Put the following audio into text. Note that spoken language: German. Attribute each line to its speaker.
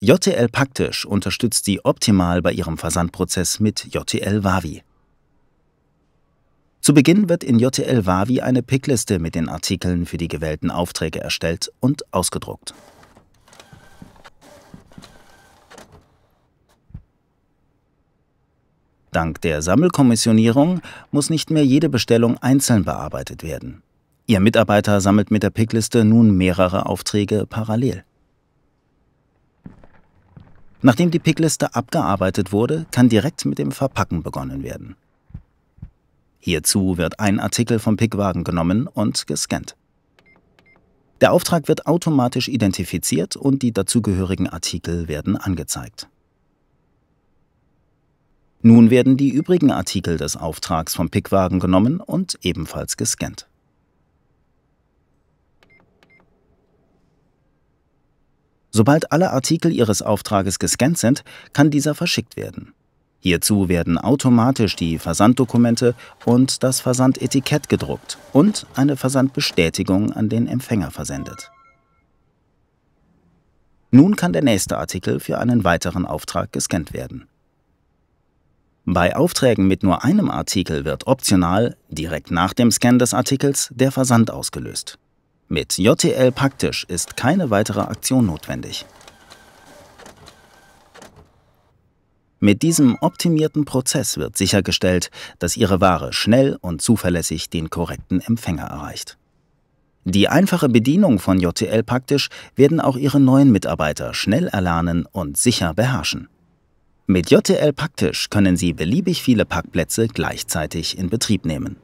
Speaker 1: JTL Paktisch unterstützt Sie optimal bei Ihrem Versandprozess mit JTL Wavi. Zu Beginn wird in JTL Wavi eine Pickliste mit den Artikeln für die gewählten Aufträge erstellt und ausgedruckt. Dank der Sammelkommissionierung muss nicht mehr jede Bestellung einzeln bearbeitet werden. Ihr Mitarbeiter sammelt mit der Pickliste nun mehrere Aufträge parallel. Nachdem die Pickliste abgearbeitet wurde, kann direkt mit dem Verpacken begonnen werden. Hierzu wird ein Artikel vom Pickwagen genommen und gescannt. Der Auftrag wird automatisch identifiziert und die dazugehörigen Artikel werden angezeigt. Nun werden die übrigen Artikel des Auftrags vom Pickwagen genommen und ebenfalls gescannt. Sobald alle Artikel Ihres Auftrages gescannt sind, kann dieser verschickt werden. Hierzu werden automatisch die Versanddokumente und das Versandetikett gedruckt und eine Versandbestätigung an den Empfänger versendet. Nun kann der nächste Artikel für einen weiteren Auftrag gescannt werden. Bei Aufträgen mit nur einem Artikel wird optional, direkt nach dem Scan des Artikels, der Versand ausgelöst. Mit JTL Praktisch ist keine weitere Aktion notwendig. Mit diesem optimierten Prozess wird sichergestellt, dass Ihre Ware schnell und zuverlässig den korrekten Empfänger erreicht. Die einfache Bedienung von JTL Praktisch werden auch Ihre neuen Mitarbeiter schnell erlernen und sicher beherrschen. Mit JTL Praktisch können Sie beliebig viele Parkplätze gleichzeitig in Betrieb nehmen.